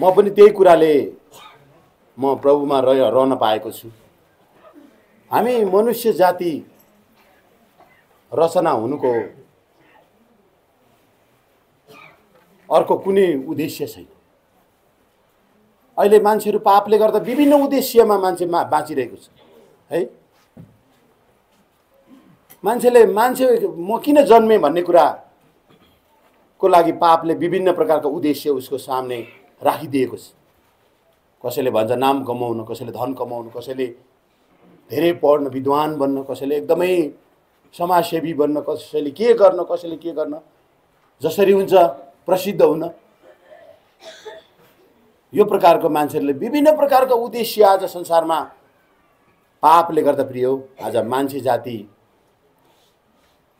म पनि त्यही कुराले म प्रभुमा रह रहन पाएको छु हामी मनुष्य जाति रचना हुनुको अर्को कुनै उद्देश्य छैन अहिले मान्छेहरू पापले गर्दा विभिन्न उद्देश्यमा मान्छे मा बाँचिरहेको छ है मान्छेले मान्छे म किन जन्मेँ भन्ने कुराको लागि पापले विभिन्न प्रकारको उद्देश्य उसको सामने राखिदिएको छ कसैले भन्छ नाम कमाउन कसैले धन कमाउनु कसैले धेरै पढ्न विद्वान बन्न कसैले एकदमै समाजसेवी बन्न कसैले के गर्न कसैले के गर्न जसरी हुन्छ प्रसिद्ध हुन यो प्रकारको मान्छेहरूले विभिन्न प्रकारको उद्देश्य आज संसारमा पापले गर्दा प्रिय हो आज मान्छे जाति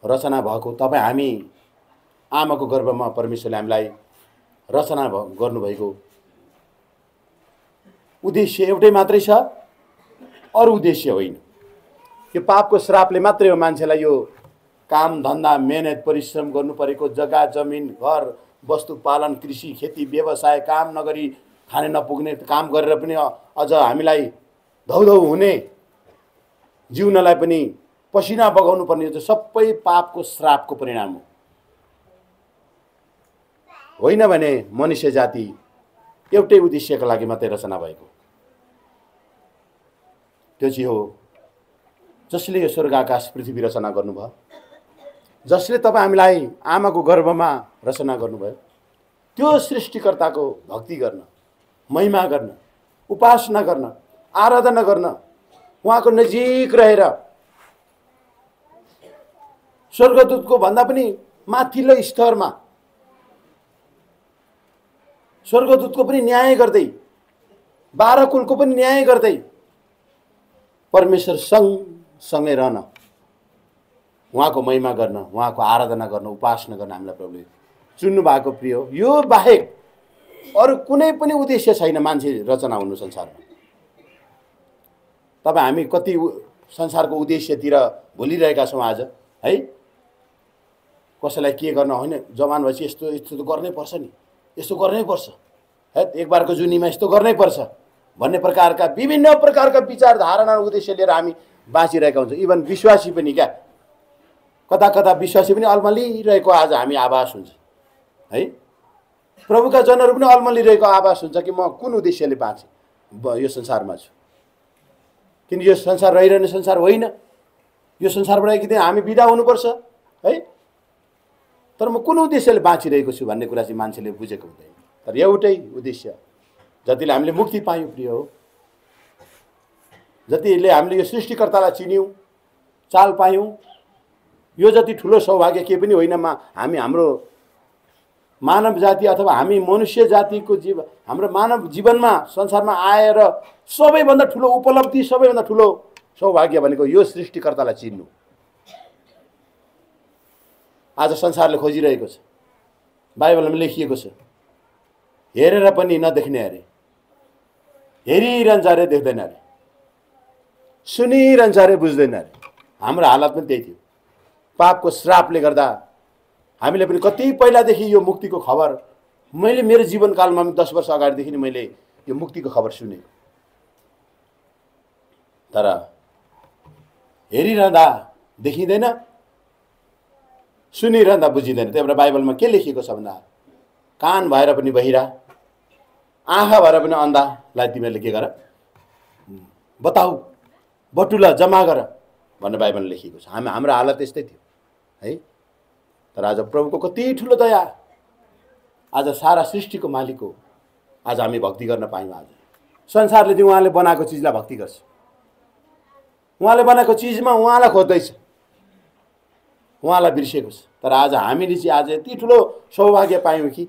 रचना भएको तपाईँ हामी आमाको गर्वमा परमेश्वरले हामीलाई रचना भ गर्नुभएको उद्देश्य एउटै मात्रै छ अरू उद्देश्य होइन यो पापको श्रापले मात्रै हो मान्छेलाई यो काम धन्दा मेहनत परिश्रम गर्नु परेको जग्गा जमिन घर वस्तु पालन कृषि खेती व्यवसाय काम नगरी खाने नपुग्ने काम गरेर पनि अझ हामीलाई धौधौ हुने जिउनलाई पनि पसिना बगाउनु पर्ने यो सबै पापको श्रापको परिणाम हो होइन भने मनुष्य जाति एउटै उद्देश्यको लागि मात्रै रचना भएको त्यो चाहिँ हो जसले यो स्वर्ग आकाश पृथ्वी रचना गर्नुभयो जसले तपाईँ हामीलाई आमाको गर्भमा रचना गर्नुभयो त्यो सृष्टिकर्ताको भक्ति गर्न महिमा गर्न उपासना गर्न आराधना गर्न उहाँको नजिक रहेर स्वर्गदूतको भन्दा पनि माथिल्लो स्तरमा स्वर्गदूतको पनि न्याय गर्दै बाह्र कुलको पनि न्याय गर्दै परमेश्वर सँगसँगै रहन उहाँको महिमा गर्न उहाँको आराधना गर्न उपासना गर्न हामीलाई प्रभुले चुन्नु भएको प्रिय यो बाहेक अरू कुनै पनि उद्देश्य छैन मान्छे रचना हुनु संसारमा तपाईँ हामी कति संसारको उद्देश्यतिर भुलिरहेका छौँ आज है कसैलाई के गर्न होइन जवान भएपछि यस्तो यस्तो त गर्नै पर्छ नि यस्तो गर्नै पर्छ है एकबारको जुनीमा यस्तो गर्नै पर्छ भन्ने प्रकारका विभिन्न प्रकारका विचार धारणा उद्देश्य लिएर हामी बाँचिरहेका हुन्छौँ इभन विश्वासी पनि क्या कता कता विश्वासी पनि अल्मलिरहेको आज हामी आभास हुन्छ है प्रभुका जनहरू पनि अल्मलिरहेको आभास हुन्छ कि म कुन उद्देश्यले बाँचेँ यो संसारमा छु किन यो संसार रहिरहने संसार होइन यो संसारबाट एकदिन हामी बिदा हुनुपर्छ है तर म कुन उद्देश्यले बाँचिरहेको छु भन्ने कुरा चाहिँ मान्छेले बुझेको हुँदैन तर एउटै उद्देश्य जतिले हामीले मुक्ति पायौँ प्रिय हो जतिले हामीले यो सृष्टिकर्तालाई चिन्यौँ चाल पायौँ यो जति ठुलो सौभाग्य केही पनि होइन मा हामी हाम्रो मानव जाति अथवा हामी मनुष्य जातिको जीव हाम्रो मानव जीवनमा संसारमा आएर सबैभन्दा ठुलो उपलब्धि सबैभन्दा ठुलो सौभाग्य भनेको यो सृष्टिकर्तालाई चिन्नु आज संसारले खोजिरहेको छ बाइबलमा लेखिएको छ हेरेर पनि नदेख्ने अरे हेरिरहन्छ अरे देख्दैन अरे सुनिरहन्छ अरे बुझ्दैन अरे हाम्रो हालत पनि त्यही थियो पापको श्रापले गर्दा हामीले पनि कति पहिलादेखि यो मुक्तिको खबर मैले मेरो जीवनकालमा पनि दस वर्ष अगाडिदेखि नै मैले यो मुक्तिको खबर सुने तर हेरिरहँदा देखिँदैन सुनिरहँदा बुझिँदैन त्यही भएर बाइबलमा के लेखिएको छ भन्दा कान भएर पनि बहिरा आँखा भएर पनि अन्धालाई तिमीहरूले के गर बताऊ बटुला जम्मा गर भनेर बाइबलमा लेखिएको छ हामी हाम्रो हालत यस्तै थियो है तर आज प्रभुको कति ठुलो दया आज सारा सृष्टिको मालिक हो आज हामी भक्ति गर्न पायौँ आज संसारले चाहिँ उहाँले बनाएको चिजलाई भक्ति गर्छ उहाँले बनाएको चिजमा उहाँलाई खोज्दैछ उहाँलाई बिर्सेको छ तर आज हामीले चाहिँ आज यति ठुलो सौभाग्य पायौँ कि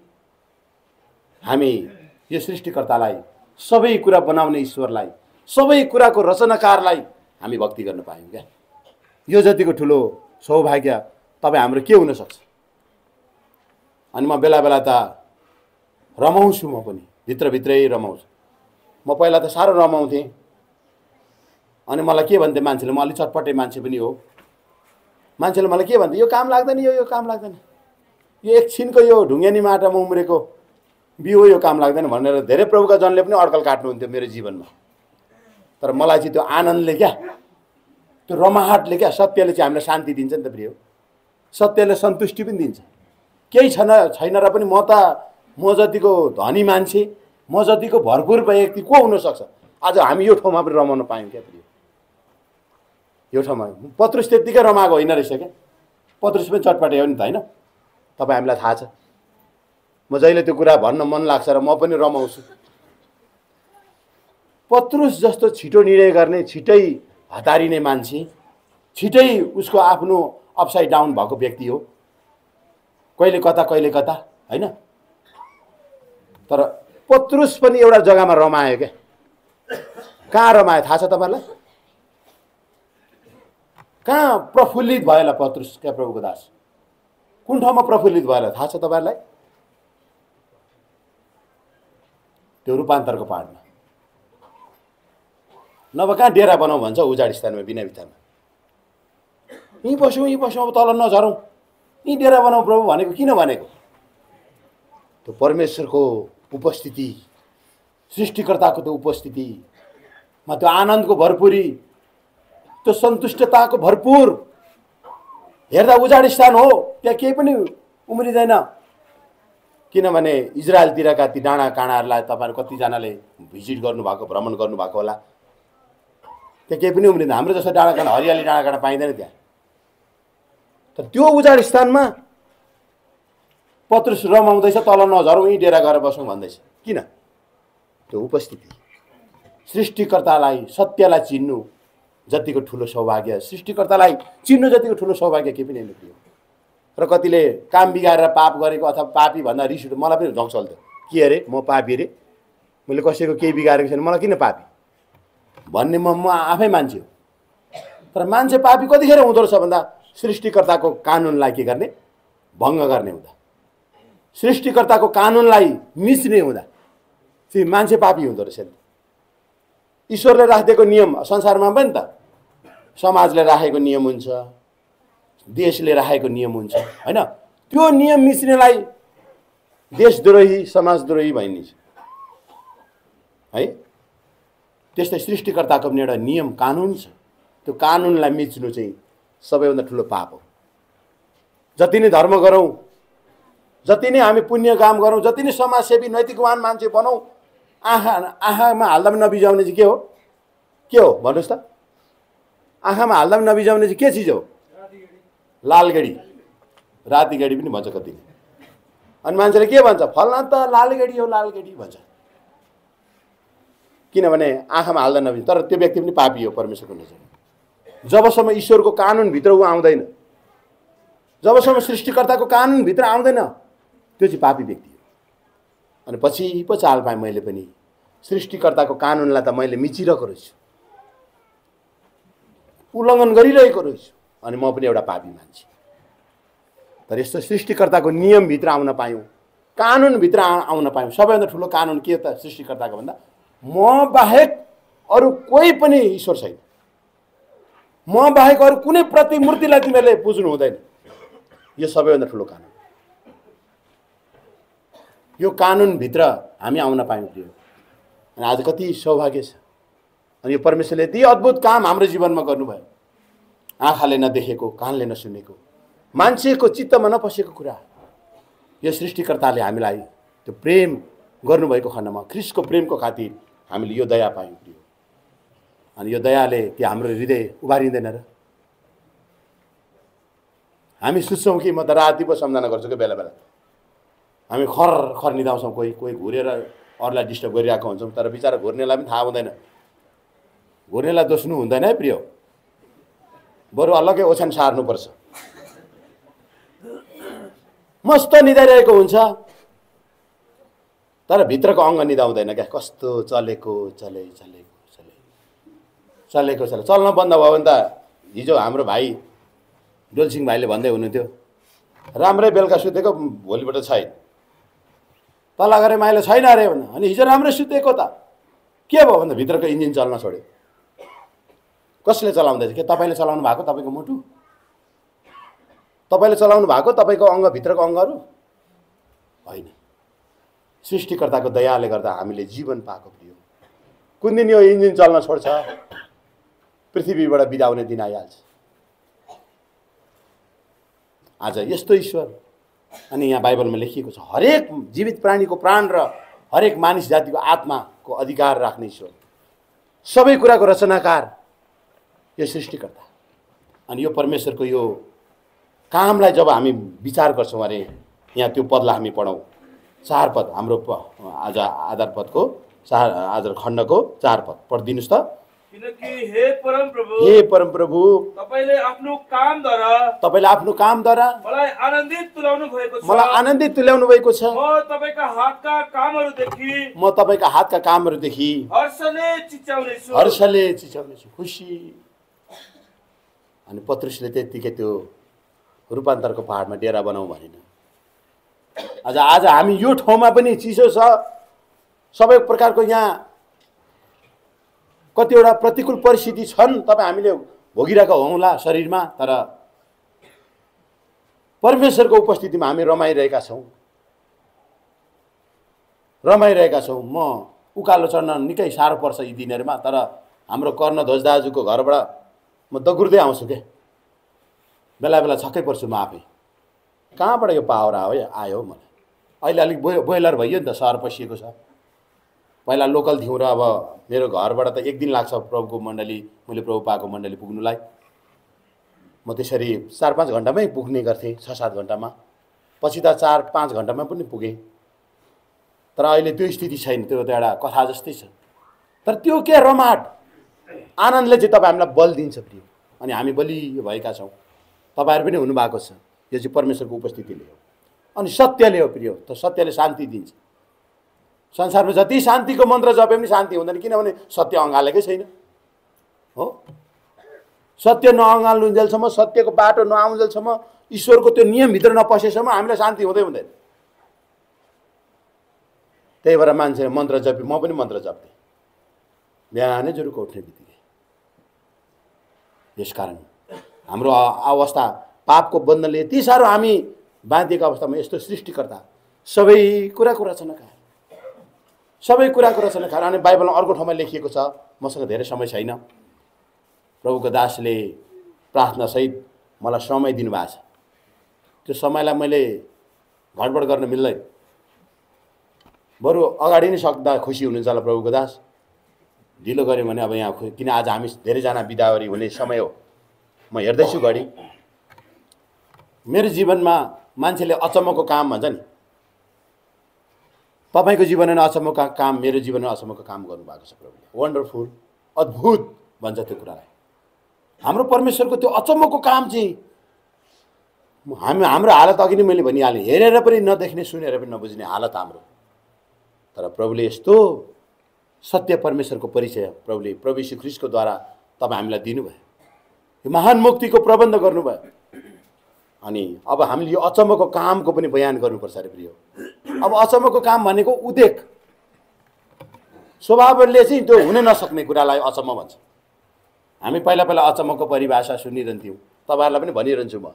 हामी यो सृष्टिकर्तालाई सबै कुरा बनाउने ईश्वरलाई सबै कुराको रचनाकारलाई हामी भक्ति गर्न पायौँ क्या यो जतिको ठुलो सौभाग्य तपाईँ हाम्रो के हुनसक्छ अनि म बेला बेला त रमाउँछु म पनि भित्रभित्रै रमाउँछु म पहिला त साह्रो रमाउँथेँ अनि मलाई के भन्थे मान्छेले म अलिक चटपटे मान्छे पनि हो मान्छेले मलाई के भन्छ यो काम लाग्दैन यो यो काम लाग्दैन यो एकछिनको यो ढुङ्गेनी माटामा उम्रेको बिहो यो काम लाग्दैन भनेर धेरै प्रभुका जनले पनि अड्कल काट्नुहुन्थ्यो मेरो जीवनमा तर मलाई चाहिँ त्यो आनन्दले क्या त्यो रमाहटले क्या सत्यले चाहिँ हामीलाई शान्ति दिन्छ नि त प्रिय सत्यले सन्तुष्टि पनि दिन्छ केही छैन छैन र पनि म त म जतिको धनी मान्छे म जतिको भरपुर व्यक्ति को हुनसक्छ आज हामी यो ठाउँमा पनि रमाउन पायौँ क्या प्रिय यो ठाउँमा पत्रुस त्यत्तिकै रमाएको होइन रहेछ क्या पत्रुस पनि चटपटे हो नि त होइन तपाईँ हामीलाई थाहा छ म जहिले त्यो कुरा भन्न मन लाग्छ र म पनि रमाउँछु पत्रुस जस्तो छिटो निर्णय गर्ने छिटै हतारिने मान्छे छिटै उसको आफ्नो अपसाइड डाउन भएको व्यक्ति हो कहिले कता कहिले कता होइन तर पत्रुस पनि एउटा जग्गामा रमायो क्या कहाँ रमायो थाहा छ तपाईँलाई कहाँ प्रफुल्लित भयो होला पत्रुस क्या प्रभुको दास कुन ठाउँमा प्रफुल्लित भयो होला थाहा छ तपाईँहरूलाई त्यो रूपान्तरको पाहाडमा नभए कहाँ डेरा बनाऊ भन्छ उजाड स्थानमा बिना बितामा यहीँ बस्यौँ यहीँ बस्यौँ अब तल नझरौँ यहीँ डेरा बनाऊ प्रभु भनेको किन भनेको त्यो परमेश्वरको उपस्थिति सृष्टिकर्ताको त्यो उपस्थितिमा त्यो आनन्दको भरपुरी त्यो सन्तुष्टताको भरपुर हेर्दा उजाड स्थान हो त्यहाँ केही पनि उम्रिँदैन किनभने इजरायलतिरका ती डाँडा काँडाहरूलाई तपाईँहरू कतिजनाले भिजिट गर्नुभएको भ्रमण गर्नुभएको होला त्यहाँ केही पनि उम्रिँदैन हाम्रो जस्तो डाँडा काँडा हरियाली डाँडा काँडा पाइँदैन त्यहाँ तर त्यो उजाड स्थानमा पत्रुस रमाउँदैछ तल नझरौँ यहीँ डेरा गरेर बसौँ भन्दैछ किन त्यो उपस्थिति सृष्टिकर्तालाई सत्यलाई चिन्नु जतिको ठुलो सौभाग्य सृष्टिकर्तालाई चिन्नु जतिको ठुलो सौभाग्य के पनि होइन र कतिले काम बिगारेर पाप गरेको अथवा पापी भन्दा रिस उठ्यो मलाई पनि झङ के अरे म पापी अरे मैले कसैको केही बिगारेको छैन मलाई किन पापी भन्ने म म आफै मान्छे हो तर मान्छे पापी कतिखेर हुँदो रहेछ भन्दा सृष्टिकर्ताको कानुनलाई के गर्ने भङ्ग गर्ने हुँदा सृष्टिकर्ताको कानुनलाई मिच्ने हुँदा चाहिँ मान्छे पापी हुँदो रहेछ नि ईश्वरले राखिदिएको नियम संसारमा पनि त समाजले राखेको नियम हुन्छ देशले राखेको नियम हुन्छ होइन त्यो नियम मिच्नेलाई देशद्रोही समाजद्रोही भइन्छ है त्यस्तै सृष्टिकर्ताको पनि एउटा नियम कानुन छ त्यो कानुनलाई मिच्नु चाहिँ सबैभन्दा ठुलो पाप हो जति नै धर्म गरौँ जति नै हामी पुण्य काम गरौँ जति नै समाजसेवी नैतिकवान मान्छे बनाऊ आँखा आँखामा हाल्दा पनि नबिजाउने चाहिँ के हो के हो भन्नुहोस् त आँखामा हाल्दा पनि नबिजाउने चाहिँ के चिज हो लालगढी रातिगढी पनि भन्छ कति अनि मान्छेले के भन्छ फल्ला त लालगेडी हो लालगेडी भन्छ किनभने आँखामा हाल्दा नबिज तर त्यो व्यक्ति पनि पापी हो परमेश्वरको नजरमा जबसम्म ईश्वरको कानुनभित्र ऊ आउँदैन जबसम्म सृष्टिकर्ताको कानुनभित्र आउँदैन त्यो चाहिँ पापी व्यक्ति अनि पछि पो चाल पाएँ मैले पनि सृष्टिकर्ताको कानुनलाई त मैले मिचिरहेको रहेछु उल्लङ्घन गरिरहेको रहेछु अनि म पनि एउटा पापी मान्छे तर यस्तो सृष्टिकर्ताको नियमभित्र आउन पायौँ कानुनभित्र आउन पायौँ सबैभन्दा ठुलो कानुन के त सृष्टिकर्ताको भन्दा म बाहेक अरू कोही पनि ईश्वर छैन म बाहेक अरू कुनै प्रतिमूर्तिलाई तिमीहरूले बुझ्नु हुँदैन यो सबैभन्दा ठुलो कानुन यो कानुनभित्र हामी आउन पायौँ त्यो अनि आज कति सौभाग्य छ अनि यो परमेश्वरले यति अद्भुत काम हाम्रो जीवनमा गर्नुभयो आँखाले नदेखेको कानले नसुनेको मान्छेको चित्तमा नपसेको कुरा यो सृष्टिकर्ताले हामीलाई त्यो प्रेम गर्नुभएको खण्डमा क्रिसको प्रेमको खातिर हामीले यो दया पायौँ त्यो अनि यो दयाले त्यो हाम्रो हृदय उभारिँदैन र हामी सुत्छौँ कि म त राति पो सम्झना गर्छु कि बेला बेला हामी खर खर निधाउँछौँ कोही कोही घुरेर अरूलाई डिस्टर्ब गरिरहेको हुन्छौँ तर बिचरा घुर्नेलाई पनि थाहा हुँदैन घुर्नेलाई दोस्नु हुँदैन है प्रिय बरु अलग्गै ओछ्यान सार्नुपर्छ मस्त निधाइरहेको हुन्छ तर भित्रको अङ्ग निधाउँदैन क्या कस्तो चलेको चले चलेको चले चलेको चले चल्न बन्द भयो भने त हिजो हाम्रो भाइ डोलसिंह भाइले भन्दै हुनुहुन्थ्यो राम्रै बेलुका सुतेको भोलिबाट छैन तल्ला गरे माइलो छैन अरे भन्दा अनि हिजो राम्रो सुतेको त के भयो भन्दा भित्रको इन्जिन चल्न छोड्यो कसले चलाउँदैछ के तपाईँले चलाउनु भएको तपाईँको मुटु तपाईँले चलाउनु भएको तपाईँको अङ्गभित्रको अङ्गहरू होइन सृष्टिकर्ताको दयाले गर्दा हामीले जीवन पाएको थियो कुन दिन यो इन्जिन चल्न छोड्छ पृथ्वीबाट बिदा हुने दिन आइहाल्छ आज यस्तो ईश्वर अनि यहाँ बाइबलमा लेखिएको छ हरेक जीवित प्राणीको प्राण र हरेक मानिस जातिको आत्माको अधिकार राख्ने ईश्वर सबै कुराको रचनाकार यो सृष्टिकर्ता अनि यो परमेश्वरको यो कामलाई जब हामी विचार गर्छौँ अरे यहाँ त्यो पदलाई हामी पढौँ चार पद हाम्रो आज आधार पदको चार आधार खण्डको चार पद पढिदिनुहोस् त किनकि हे परमप्रभु हे परमप्रभु तपाईँले आफ्नो कामद्वारा तपाईँले आफ्नो कामद्वारा मलाई आनन्दित तुल्याउनु भएको छ मलाई आनन्दित तुल्याउनु भएको छ म तपाईँका हातका कामहरूदेखि म तपाईँका हातका कामहरूदेखि हर्षले चिच्याउनेछु हर्षले चिच्याउने छु खुसी अनि पत्रुसले त्यतिकै त्यो रूपान्तरको पहाडमा डेरा बनाऊ भनेन आज आज हामी यो ठाउँमा पनि चिसो छ सबै प्रकारको यहाँ कतिवटा प्रतिकूल परिस्थिति छन् तपाईँ हामीले भोगिरहेका होला शरीरमा तर परमेश्वरको उपस्थितिमा हामी रमाइरहेका छौँ रमाइरहेका छौँ म उकालो चढ्न निकै साह्रो पर्छ यी दिनहरूमा तर हाम्रो कर्ण ध्वज दाजुको घरबाट म दगुर्दै आउँछु के बेला बेला छक्कै पर्छु म आफै कहाँबाट यो पावर आयो आयो मलाई अहिले अलिक बोइलर भइयो नि त सहर पसिएको छ पहिला लोकल थियौँ र अब मेरो घरबाट त एक दिन लाग्छ प्रभुको मण्डली मैले प्रभु पाएको मण्डली पुग्नुलाई म त्यसरी चार पाँच घन्टामै पुग्ने गर्थेँ छ सात घन्टामा पछि त चार पाँच घन्टामा पनि पुगेँ तर अहिले त्यो स्थिति छैन त्यो त एउटा कथा जस्तै छ तर त्यो के रमाट आनन्दले चाहिँ तपाईँ हामीलाई बल दिन्छ प्रिय अनि हामी बलियो भएका छौँ तपाईँहरू पनि हुनुभएको छ यो चाहिँ परमेश्वरको उपस्थितिले हो अनि सत्यले हो प्रिय त सत्यले शान्ति दिन्छ संसारमा जति शान्तिको मन्त्र जपे पनि शान्ति हुँदैन किनभने सत्य अँगालेकै छैन हो सत्य नअँगाल्नुन्जेलसम्म सत्यको बाटो नआउन्जेलसम्म ईश्वरको त्यो नियमभित्र नपसेसम्म हामीलाई शान्ति हुँदै हुँदैन त्यही भएर मान्छेले मन्त्र जपे म पनि मन्त्र जप्थेँ बिहानै जुरुको उठ्ने बित्तिकै यस कारण हाम्रो अवस्था पापको बन्धनले यति साह्रो हामी बाँधिएको अवस्थामा यस्तो सृष्टिकर्ता सबै कुरा कुरा छन् सबै कुराको रचना खान अनि बाइबलमा अर्को ठाउँमा लेखिएको छ मसँग धेरै समय छैन प्रभुको दासले प्रार्थनासहित मलाई समय दिनुभएको छ त्यो समयलाई मैले घटबड गर्न मिल्दैन बरु अगाडि नै सक्दा खुसी हुनुहुन्छ होला प्रभुको दास ढिलो गऱ्यो भने अब यहाँ किन आज हामी धेरैजना बिदावरी हुने समय हो म हेर्दैछु घडी मेरो जीवनमा मान्छेले अचम्मको काम भन्छ नि तपाईँको जीवनमा अचम्मको काम मेरो जीवनमा अचम्मको काम गर्नुभएको छ प्रभुले वन्डरफुल अद्भुत भन्छ त्यो कुरालाई हाम्रो परमेश्वरको त्यो अचम्मको काम चाहिँ हामी हाम्रो हालत अघि नै मैले भनिहालेँ हेरेर पनि नदेख्ने सुनेर पनि नबुझ्ने हालत हाम्रो तर प्रभुले यस्तो सत्य परमेश्वरको परिचय प्रभुले प्रभु श्री ख्रिस्टकोद्वारा तपाईँ हामीलाई दिनुभयो यो महान मुक्तिको प्रबन्ध गर्नुभयो अनि अब हामीले यो अचम्मको कामको पनि बयान गर्नुपर्छ अरे प्रियो अब अचम्मको काम भनेको उदेक स्वभावले चाहिँ त्यो हुनै नसक्ने कुरालाई अचम्म भन्छ हामी पहिला पहिला अचम्मको परिभाषा सुनिरहन्थ्यौँ तपाईँहरूलाई पनि भनिरहन्छु म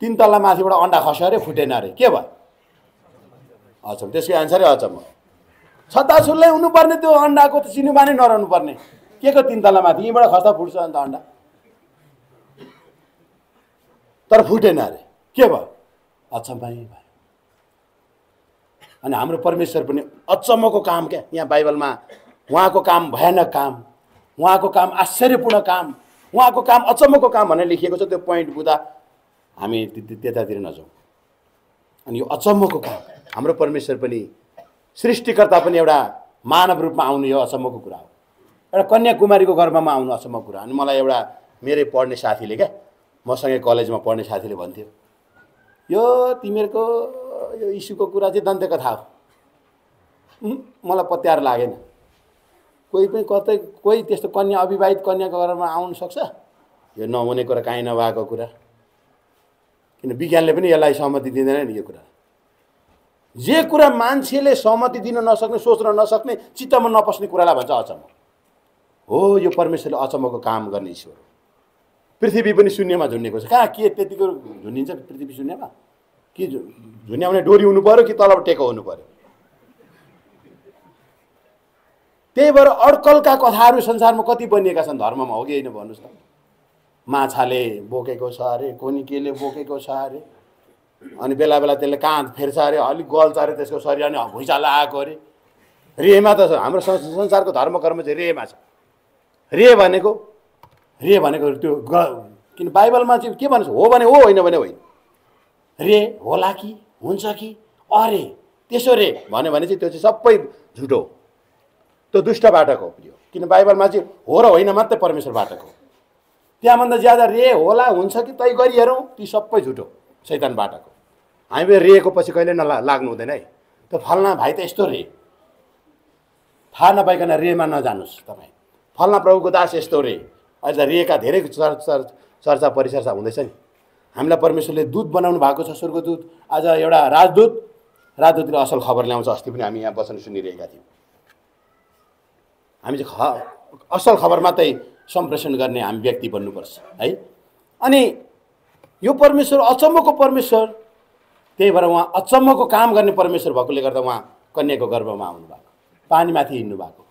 तिन तल्ला माथिबाट अन्डा खस्यो अरे फुटेन अरे के भयो अचम्म त्यसको एन्सरै अचम्म छताछुल्लै हुनुपर्ने त्यो अन्डाको त चिनी नै नरहनु पर्ने के को तिन तल्ला माथि यहीँबाट खस्दा फुट्छ अन्त अन्डा तर फुटेन अरे के भयो अचम्मै भयो अनि हाम्रो परमेश्वर पनि अचम्मको काम क्या यहाँ बाइबलमा उहाँको काम भयानक काम उहाँको काम आश्चर्यपूर्ण काम उहाँको काम अचम्मको काम भनेर लेखिएको छ त्यो पोइन्ट बुझ्दा हामी त्यतातिर नजाउँ अनि यो अचम्मको काम हाम्रो परमेश्वर पनि सृष्टिकर्ता पनि एउटा मानव रूपमा आउनु यो अचम्मको कुरा हो एउटा कन्याकुमारीको गर्भमा आउनु अचम्मको कुरा अनि मलाई एउटा मेरै पढ्ने साथीले क्या मसँगै कलेजमा पढ्ने साथीले भन्थ्यो यो तिमीहरूको यो इस्युको कुरा चाहिँ कथा हो मलाई पत्यार लागेन कोही पनि कतै कोही त्यस्तो कन्या अविवाहित कन्याको घरमा आउनु सक्छ यो नहुने कुरा काहीँ नभएको कुरा किन विज्ञानले पनि यसलाई सहमति दिँदैन नि यो कुरा जे कुरा मान्छेले सहमति दिन नसक्ने सोच्न नसक्ने चित्तमा नपस्ने कुरालाई भन्छ अचम्म हो यो परमेश्वरले अचम्मको काम गर्ने ईश्वर हो पृथ्वी पनि शून्यमा झुन्नेको छ कहाँ के त्यतिको झुन्डिन्छ पृथ्वी शून्यमा कि झुन्याउने डोरी हुनु पऱ्यो कि तलब टेको हुनु पऱ्यो त्यही भएर अड्कलका कथाहरू संसारमा कति बनिएका छन् धर्ममा हो कि होइन भन्नुहोस् त माछाले बोकेको छ अरे कोनी केले बोकेको छ अरे अनि बेला बेला त्यसले काँध फेर्छ अरे अलिक गल्छ अरे त्यसको शरीर अनि भुइँचा आएको अरे रेमा त हाम्रो संसारको धर्म कर्म चाहिँ रेमा छ रे भनेको रे भनेको त्यो ग किन बाइबलमा चाहिँ के भन्छ हो भने हो होइन भने होइन रे होला कि हुन्छ कि अरे त्यसो रे भन्यो भने चाहिँ त्यो चाहिँ सबै झुटो हो त्यो दुष्ट दुष्टबाटको यो किन बाइबलमा चाहिँ हो र होइन मात्रै परमेश्वर परमेश्वरबाटको त्यहाँभन्दा ज्यादा रे होला हुन्छ कि तै गरी हेरौँ ती सबै झुटो बाटोको हामी रेको पछि कहिले नला लाग्नु हुँदैन है त्यो फल्ना भाइ त यस्तो रे थाहा नपाइकन रेमा नजानुहोस् तपाईँ फल्ना प्रभुको दास यस्तो रे अहिले त रिएका धेरै चर् चर् चर्चा परिचर्चा हुँदैछ नि हामीलाई परमेश्वरले दुध बनाउनु भएको छ स्वर्गदूत आज एउटा राजदूत राजदूतले असल खबर ल्याउँछ अस्ति पनि हामी यहाँ वचन सुनिरहेका थियौँ हामी चाहिँ ख असल खबर मात्रै सम्प्रेषण गर्ने हामी व्यक्ति बन्नुपर्छ है अनि यो परमेश्वर अचम्मको परमेश्वर त्यही भएर उहाँ अचम्मको काम गर्ने परमेश्वर भएकोले गर्दा उहाँ कन्याको गर्भमा आउनुभएको पानीमाथि हिँड्नु भएको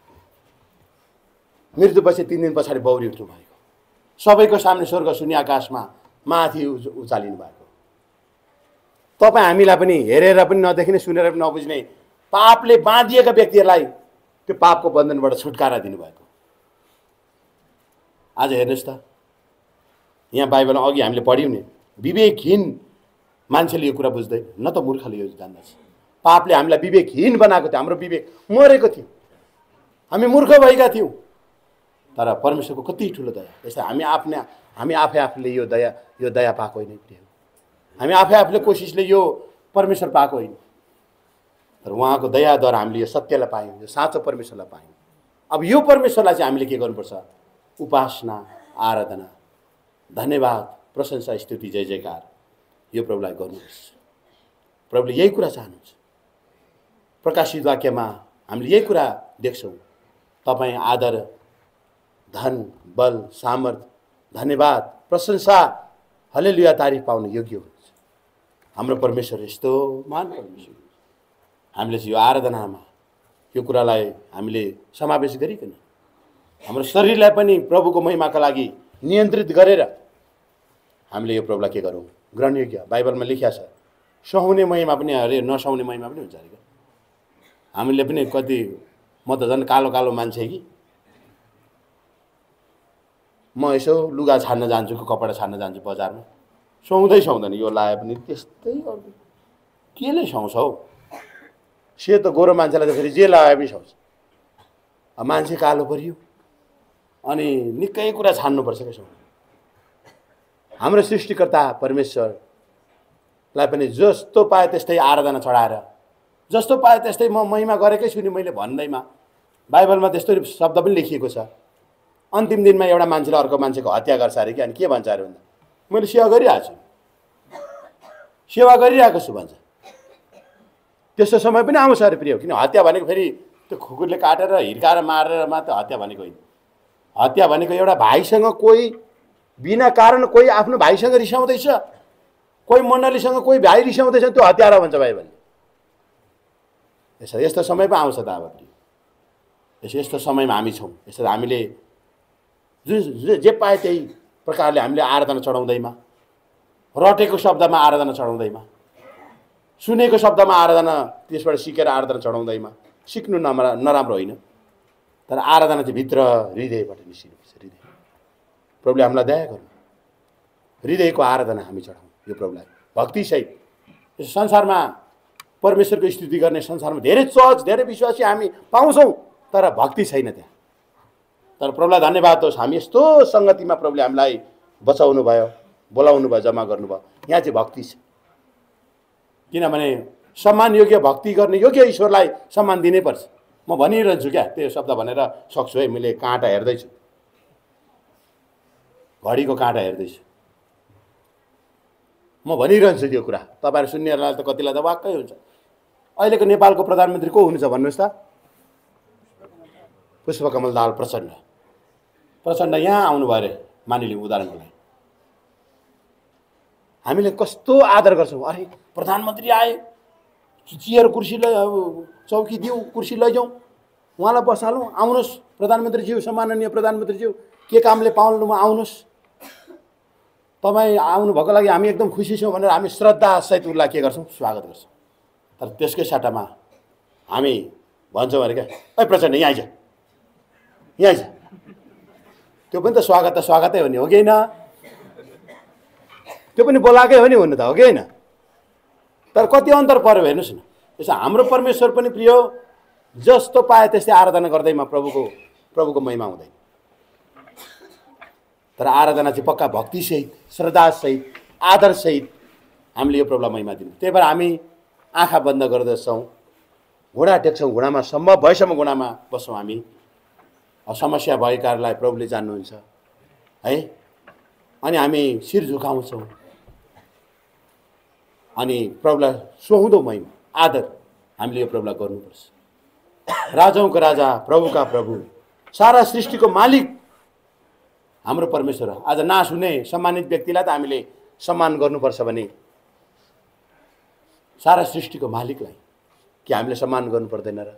मृत्युपछि तिन दिन पछाडि बौरी उठ्नु भएको सबैको सामने स्वर्ग शून्य आकाशमा माथि उचालिनु भएको तपाईँ हामीलाई पनि हेरेर पनि नदेखिने सुनेर पनि नबुझ्ने पापले बाँधिएका व्यक्तिहरूलाई त्यो पापको बन्धनबाट छुटकारा दिनुभएको आज हेर्नुहोस् त यहाँ बाइबलमा अघि हामीले पढ्यौँ नि विवेकहीन मान्छेले यो कुरा बुझ्दै न त मूर्खले यो जान्दछ पापले हामीलाई विवेकहीन बनाएको थियो हाम्रो विवेक मरेको थियो हामी मूर्ख भएका थियौँ तर परमेश्वरको कति ठुलो दया त्यसै हामी आफ्नै हामी आफै आफूले यो दया यो दया पाएको होइन हामी आफै आफूले कोसिसले यो परमेश्वर पाएको होइन तर उहाँको दयाद्वारा हामीले यो सत्यलाई पायौँ यो साँचो परमेश्वरलाई पायौँ अब यो परमेश्वरलाई चाहिँ हामीले के गर्नुपर्छ उपासना आराधना धन्यवाद प्रशंसा स्तुति जय जयकार यो प्रभुलाई गर्नुपर्छ प्रभुले यही कुरा चाहनुहुन्छ प्रकाशित वाक्यमा हामीले यही कुरा देख्छौँ तपाईँ आदर धन बल सामर्थ्य धन्यवाद प्रशंसा हलेलुया तारिफ पाउन योग्य हुन्छ हाम्रो परमेश्वर यस्तो महान परमेश्वर हामीले यो आराधनामा यो कुरालाई हामीले समावेश गरिकन हाम्रो शरीरलाई पनि प्रभुको महिमाका लागि नियन्त्रित गरेर हामीले यो प्रभुलाई के गरौँ ग्रहणयोग्य बाइबलमा लेखिया छ सुहाउने महिमा पनि अरे नसुहाउने महिमा पनि हुन्छ अरे हामीले पनि कति म त झन् कालो कालो मान्छे कि म यसो लुगा छान्न जान्छु कि कपडा छान्न जान्छु बजारमा सुहाउँदै सुहाउँदैन यो लायो भने त्यस्तै अर्को केले सुहाउँछ हौ सेतो गोरो मान्छेलाई त फेरि जे लगाए पनि सुहाउँछ मान्छे कालो परियो अनि निकै कुरा छान्नुपर्छ क्या हाम्रो सृष्टिकर्ता परमेश्वरलाई पनि जस्तो पायो त्यस्तै आराधना चढाएर जस्तो पायो त्यस्तै म महिमा गरेकै छु नि मैले भन्दैमा बाइबलमा त्यस्तो शब्द पनि लेखिएको छ अन्तिम दिनमा एउटा मान्छेले अर्को मान्छेको हत्या गर्छ अरे कि अनि के भन्छ अरे भन्दा मैले सेवा गरिरहेको छु सेवा गरिरहेको छु भन्छ त्यस्तो समय पनि आउँछ अरे प्रिय किन हत्या भनेको फेरि त्यो खुकुरले काटेर हिर्काएर मारेर मात्र हत्या भनेको होइन हत्या भनेको एउटा भाइसँग कोही बिना कारण कोही आफ्नो भाइसँग रिसाउँदैछ कोही मण्डलीसँग कोही भाइ रिसाउँदैछ त्यो हत्यारा भन्छ भाइ भन्ने यस्तो यस्तो समय पो आउँछ त अब यसो यस्तो समयमा हामी छौँ यसरी हामीले जे जे पाए त्यही प्रकारले हामीले आराधना चढाउँदैमा रटेको शब्दमा आराधना चढाउँदैमा सुनेको शब्दमा आराधना त्यसबाट सिकेर आराधना चढाउँदैमा सिक्नु नमरा नराम्रो होइन तर आराधना चाहिँ भित्र हृदयबाट निस्किनुपर्छ हृदय प्रभुले हामीलाई दया गर्नु हृदयको आराधना हामी चढाउँ यो प्रभुलाई भक्ति सहित संसारमा परमेश्वरको स्तुति गर्ने संसारमा धेरै चर्च धेरै विश्वासी हामी पाउँछौँ तर भक्ति छैन त्यहाँ तर प्रभुलाई धन्यवाद होस् हामी यस्तो सङ्गतिमा प्रभुले हामीलाई बचाउनु भयो बोलाउनु भयो जम्मा गर्नुभयो यहाँ चाहिँ भक्ति छ किनभने सम्मान योग्य भक्ति गर्ने योग्य ईश्वरलाई सम्मान दिनैपर्छ म भनिरहन्छु क्या त्यो शब्द भनेर सक्छु है मैले काँटा हेर्दैछु घडीको काँटा हेर्दैछु म भनिरहन्छु त्यो कुरा तपाईँहरू सुन्नेहरूलाई त कतिलाई त वाक्कै हुन्छ अहिलेको नेपालको प्रधानमन्त्री को हुनुहुन्छ भन्नुहोस् त पुष्पकमल दाल प्रचण्ड प्रचण्ड यहाँ आउनुभयो अरे मानिलिउँ उदाहरणको लागि हामीले कस्तो आदर गर्छौँ अरे प्रधानमन्त्री आए चियर कुर्सी अब चौकी दिउ कुर्सी लैजाउँ उहाँलाई बसालौँ आउनुहोस् प्रधानमन्त्रीज्यू सम्माननीय प्रधानमन्त्रीज्यू के कामले पाउनुमा आउनुहोस् तपाईँ आउनुभएको लागि हामी एकदम खुसी छौँ भनेर हामी श्रद्धासहित उसलाई के गर्छौँ स्वागत गर्छौँ तर त्यसकै साटामा हामी भन्छौँ अरे क्या ओ प्रचण्ड यहाँ आइज यहाँ आइज त्यो पनि त स्वागत त स्वागतै हो नि हो कि होइन त्यो पनि बोलाएकै हो नि हुनु त हो कि होइन तर कति अन्तर पर्यो हेर्नुहोस् न यसो हाम्रो परमेश्वर पनि प्रिय जस्तो पाए त्यस्तै आराधना गर्दैमा प्रभुको प्रभुको महिमा हुँदैन तर आराधना चाहिँ पक्का भक्तिसहित श्रद्धासहित आदरसहित हामीले यो प्रभुलाई महिमा दिनु त्यही भएर हामी आँखा बन्द गर्दछौँ घुँडा टेक्छौँ घुँडामा सम्भव भएसम्म घुँडामा बस्छौँ हामी समस्या भएकाहरूलाई प्रभुले जान्नुहुन्छ है अनि हामी शिर झुकाउँछौँ अनि प्रभुलाई सुहाउँदो महिमा आदर हामीले यो प्रभुलाई गर्नुपर्छ राजाउको राजा प्रभुका प्रभु सारा सृष्टिको मालिक हाम्रो परमेश्वर आज नाश हुने सम्मानित व्यक्तिलाई त हामीले सम्मान गर्नुपर्छ भने सारा सृष्टिको मालिकलाई कि हामीले सम्मान गर्नु पर्दैन र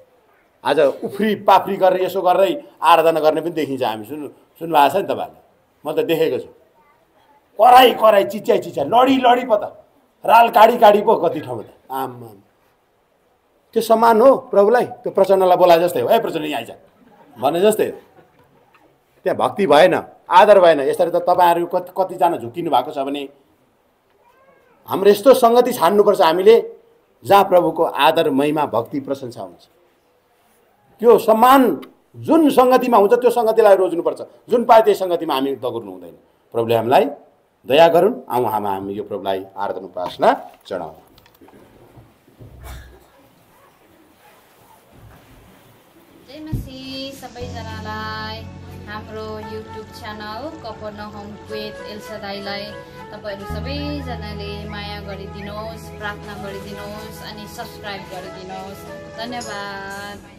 आज उफ्री पाफ्री गरेर यसो गर्दै आराधना गर्ने पनि देखिन्छ हामी सुन्नु सुन्नुभएको छ नि तपाईँहरूले म त देखेको छु कराई कराई चिच्याइ चिच्याइ लडी लडी पो त राल काडी काडी पो कति ठाउँमा त आम त्यो सम्मान हो प्रभुलाई त्यो प्रचण्डलाई बोला जस्तै हो है प्रचण्ड यहाँ आइज भने जस्तै हो त्यहाँ भक्ति भएन आदर भएन यसरी त तपाईँहरू कति कतिजना झुक्किनु भएको छ भने हाम्रो यस्तो सङ्गति छान्नुपर्छ हामीले जहाँ प्रभुको आदर महिमा भक्ति प्रशंसा हुन्छ त्यो सम्मान जुन सङ्गतिमा हुन्छ त्यो सङ्गतिलाई रोज्नुपर्छ जुन पायो त्यही सङ्गतिमा हामी दगुर्नु हुँदैन प्रभुले हामीलाई दया गरौँ आउँ हामी हामी यो प्रभुलाई आराधना उपासना चढाउँ सबैजनालाई हाम्रो युट्युब च्यानल कपन होम एल्सा दाईलाई तपाईँहरू सबैजनाले माया गरिदिनुहोस् प्रार्थना गरिदिनुहोस् अनि सब्सक्राइब गरिदिनुहोस् धन्यवाद